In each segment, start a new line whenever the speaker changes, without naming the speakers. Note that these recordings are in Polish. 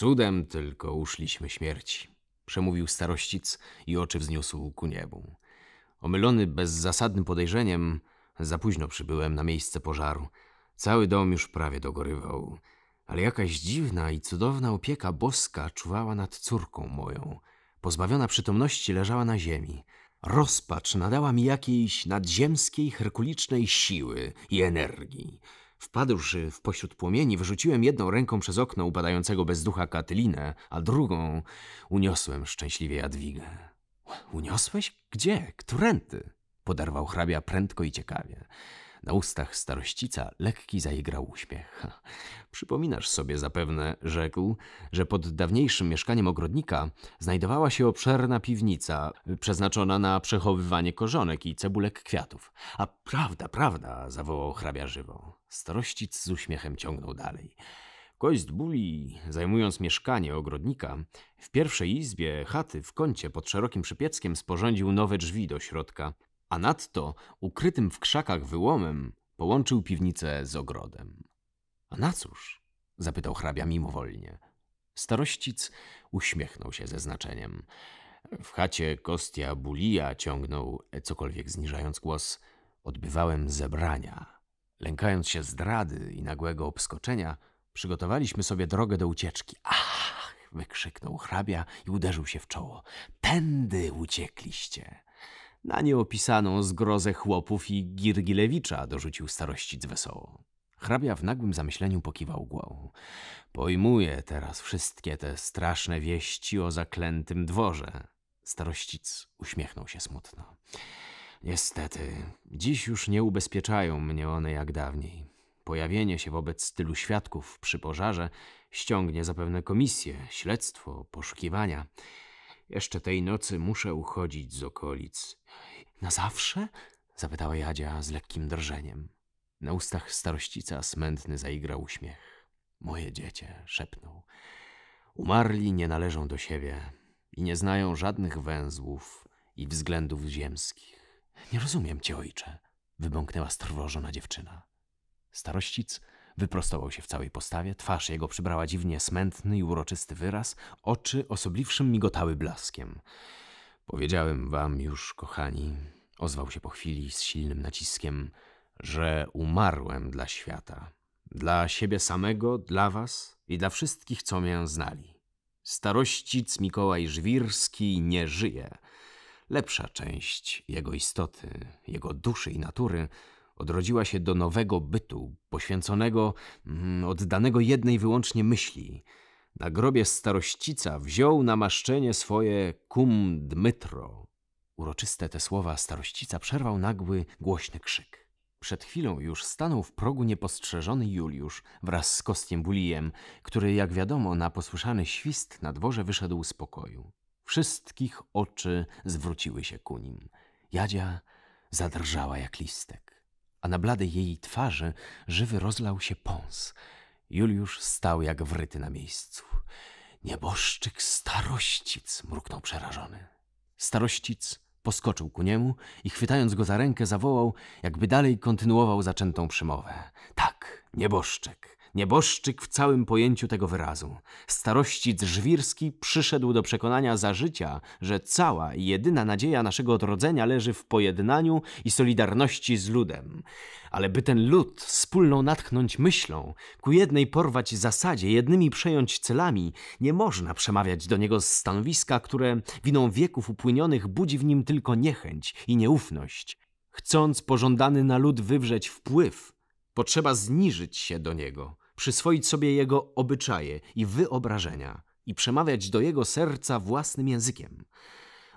Cudem tylko uszliśmy śmierci, przemówił starościc i oczy wzniósł ku niebu. Omylony bezzasadnym podejrzeniem, za późno przybyłem na miejsce pożaru. Cały dom już prawie dogorywał, ale jakaś dziwna i cudowna opieka boska czuwała nad córką moją. Pozbawiona przytomności leżała na ziemi. Rozpacz nadała mi jakiejś nadziemskiej, herkulicznej siły i energii. Wpadłszy w pośród płomieni, wyrzuciłem jedną ręką przez okno upadającego bez ducha Katylinę, a drugą uniosłem szczęśliwie Jadwigę. Uniosłeś? Gdzie? Którędy? Poderwał hrabia prędko i ciekawie. Na ustach starościca lekki zaigrał uśmiech. Przypominasz sobie zapewne, rzekł, że pod dawniejszym mieszkaniem ogrodnika znajdowała się obszerna piwnica y, przeznaczona na przechowywanie korzonek i cebulek kwiatów. A prawda, prawda, zawołał hrabia żywo. Starościc z uśmiechem ciągnął dalej. Kość Buli, zajmując mieszkanie ogrodnika, w pierwszej izbie chaty w kącie pod szerokim przypieckiem sporządził nowe drzwi do środka, a nadto ukrytym w krzakach wyłomem połączył piwnicę z ogrodem. A na cóż? zapytał hrabia mimowolnie. Starościc uśmiechnął się ze znaczeniem. W chacie Kostia Bulija ciągnął, cokolwiek zniżając głos, odbywałem zebrania. Lękając się zdrady i nagłego obskoczenia, przygotowaliśmy sobie drogę do ucieczki. Ach! wykrzyknął hrabia i uderzył się w czoło. Tędy uciekliście. Na nieopisaną zgrozę chłopów i Girgilewicza dorzucił starościc wesoło. Hrabia w nagłym zamyśleniu pokiwał głową. Pojmuje teraz wszystkie te straszne wieści o zaklętym dworze. Starościc uśmiechnął się smutno. Niestety, dziś już nie ubezpieczają mnie one jak dawniej. Pojawienie się wobec tylu świadków przy pożarze ściągnie zapewne komisję, śledztwo, poszukiwania. Jeszcze tej nocy muszę uchodzić z okolic. Na zawsze? zapytała Jadzia z lekkim drżeniem. Na ustach starościca smętny zaigrał uśmiech. Moje dziecię, szepnął. Umarli nie należą do siebie i nie znają żadnych węzłów i względów ziemskich. Nie rozumiem cię, ojcze, wybąknęła strwożona dziewczyna. Starościc Wyprostował się w całej postawie, twarz jego przybrała dziwnie smętny i uroczysty wyraz, oczy osobliwszym migotały blaskiem. Powiedziałem wam już, kochani, ozwał się po chwili z silnym naciskiem, że umarłem dla świata, dla siebie samego, dla was i dla wszystkich, co mię znali. Starościc Mikołaj Żwirski nie żyje. Lepsza część jego istoty, jego duszy i natury Odrodziła się do nowego bytu, poświęconego, mm, oddanego jednej wyłącznie myśli. Na grobie starościca wziął namaszczenie swoje cum dmytro. Uroczyste te słowa starościca przerwał nagły, głośny krzyk. Przed chwilą już stanął w progu niepostrzeżony Juliusz wraz z Kostiem Bulijem, który, jak wiadomo, na posłyszany świst na dworze wyszedł z pokoju. Wszystkich oczy zwróciły się ku nim. Jadzia zadrżała jak listek a na bladej jej twarzy żywy rozlał się pąs. Juliusz stał jak wryty na miejscu. Nieboszczyk starościc, mruknął przerażony. Starościc poskoczył ku niemu i chwytając go za rękę zawołał, jakby dalej kontynuował zaczętą przemowę. Tak, nieboszczyk, Nieboszczyk w całym pojęciu tego wyrazu. Starościc Żwirski przyszedł do przekonania za życia, że cała i jedyna nadzieja naszego odrodzenia leży w pojednaniu i solidarności z ludem. Ale by ten lud wspólną natchnąć myślą, ku jednej porwać zasadzie, jednymi przejąć celami, nie można przemawiać do niego z stanowiska, które winą wieków upłynionych budzi w nim tylko niechęć i nieufność. Chcąc pożądany na lud wywrzeć wpływ, potrzeba zniżyć się do niego, przyswoić sobie jego obyczaje i wyobrażenia i przemawiać do jego serca własnym językiem.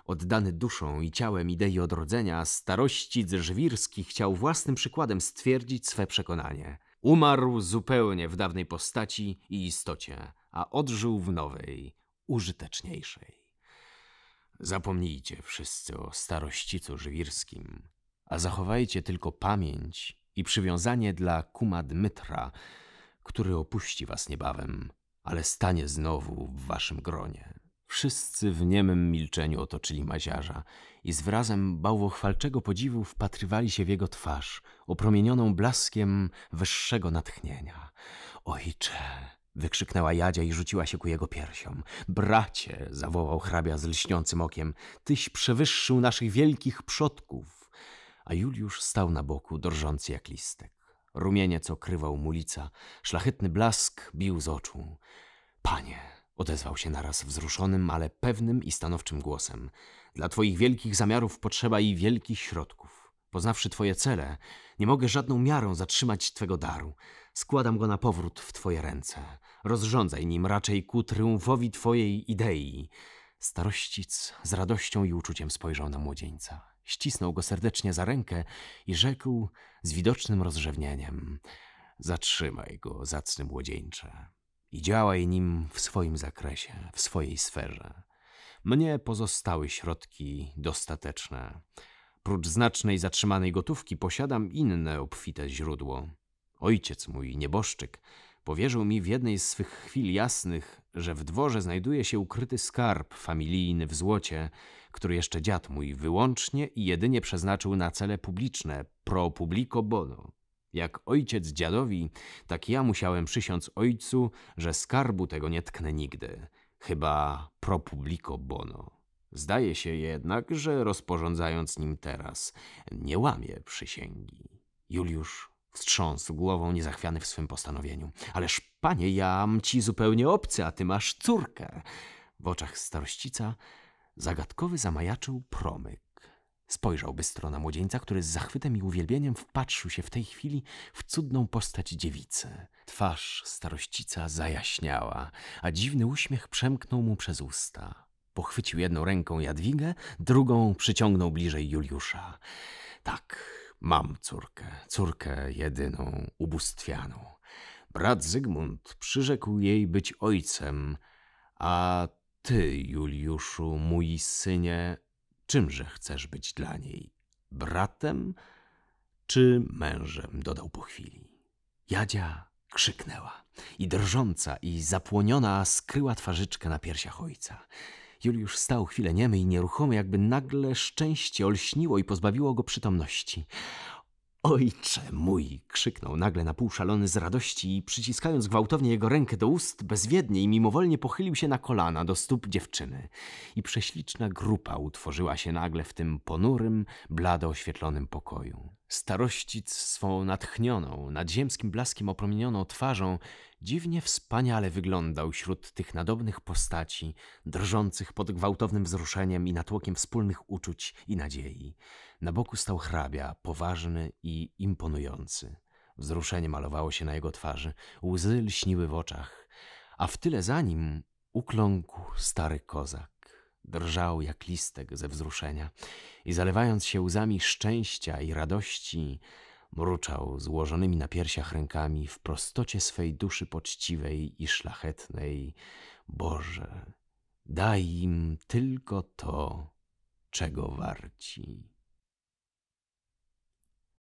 Oddany duszą i ciałem idei odrodzenia, starościc żwirski chciał własnym przykładem stwierdzić swe przekonanie. Umarł zupełnie w dawnej postaci i istocie, a odżył w nowej, użyteczniejszej. Zapomnijcie wszyscy o starościcu żywirskim, a zachowajcie tylko pamięć i przywiązanie dla Kumadmytra, który opuści was niebawem, ale stanie znowu w waszym gronie. Wszyscy w niemym milczeniu otoczyli maziarza i z wyrazem bałwochwalczego podziwu wpatrywali się w jego twarz, opromienioną blaskiem wyższego natchnienia. Ojcze! Wykrzyknęła Jadzia i rzuciła się ku jego piersiom. Bracie! zawołał hrabia z lśniącym okiem. Tyś przewyższył naszych wielkich przodków! A Juliusz stał na boku, drżący jak listek. Rumieniec okrywał mu lica, szlachetny blask bił z oczu. Panie, odezwał się naraz wzruszonym, ale pewnym i stanowczym głosem. Dla twoich wielkich zamiarów potrzeba i wielkich środków. Poznawszy twoje cele, nie mogę żadną miarą zatrzymać twego daru. Składam go na powrót w twoje ręce. Rozrządzaj nim raczej ku triumfowi twojej idei. Starościc z radością i uczuciem spojrzał na młodzieńca. Ścisnął go serdecznie za rękę i rzekł z widocznym rozrzewnieniem: Zatrzymaj go, zacny młodzieńcze, i działaj nim w swoim zakresie, w swojej sferze. Mnie pozostały środki dostateczne. Prócz znacznej zatrzymanej gotówki posiadam inne obfite źródło. Ojciec mój, nieboszczyk, Powierzył mi w jednej z swych chwil jasnych, że w dworze znajduje się ukryty skarb familijny w złocie, który jeszcze dziad mój wyłącznie i jedynie przeznaczył na cele publiczne, pro publico bono. Jak ojciec dziadowi, tak ja musiałem przysiąc ojcu, że skarbu tego nie tknę nigdy, chyba pro publico bono. Zdaje się jednak, że rozporządzając nim teraz, nie łamie przysięgi. Juliusz Wstrząsł głową, niezachwiany w swym postanowieniu. Ależ, panie, jam ci zupełnie obcy, a ty masz córkę. W oczach starościca zagadkowy zamajaczył promyk. Spojrzał bystro na młodzieńca, który z zachwytem i uwielbieniem wpatrzył się w tej chwili w cudną postać dziewicy. Twarz starościca zajaśniała, a dziwny uśmiech przemknął mu przez usta. Pochwycił jedną ręką Jadwigę, drugą przyciągnął bliżej Juliusza. Tak, Mam córkę, córkę jedyną, ubóstwianą. Brat Zygmunt przyrzekł jej być ojcem, a ty, Juliuszu, mój synie, czymże chcesz być dla niej? Bratem czy mężem? dodał po chwili. Jadzia krzyknęła i drżąca i zapłoniona skryła twarzyczkę na piersiach ojca. Juliusz stał chwilę niemy i nieruchomy, jakby nagle szczęście olśniło i pozbawiło go przytomności. Ojcze mój! krzyknął nagle na pół szalony z radości i przyciskając gwałtownie jego rękę do ust, bezwiednie i mimowolnie pochylił się na kolana do stóp dziewczyny. I prześliczna grupa utworzyła się nagle w tym ponurym, blado oświetlonym pokoju. Starościc swą natchnioną, nadziemskim blaskiem opromienioną twarzą Dziwnie wspaniale wyglądał wśród tych nadobnych postaci, drżących pod gwałtownym wzruszeniem i natłokiem wspólnych uczuć i nadziei. Na boku stał hrabia, poważny i imponujący. Wzruszenie malowało się na jego twarzy, łzy lśniły w oczach, a w tyle za nim ukląkł stary kozak. Drżał jak listek ze wzruszenia i zalewając się łzami szczęścia i radości, mruczał złożonymi na piersiach rękami w prostocie swej duszy poczciwej i szlachetnej. Boże, daj im tylko to, czego warci.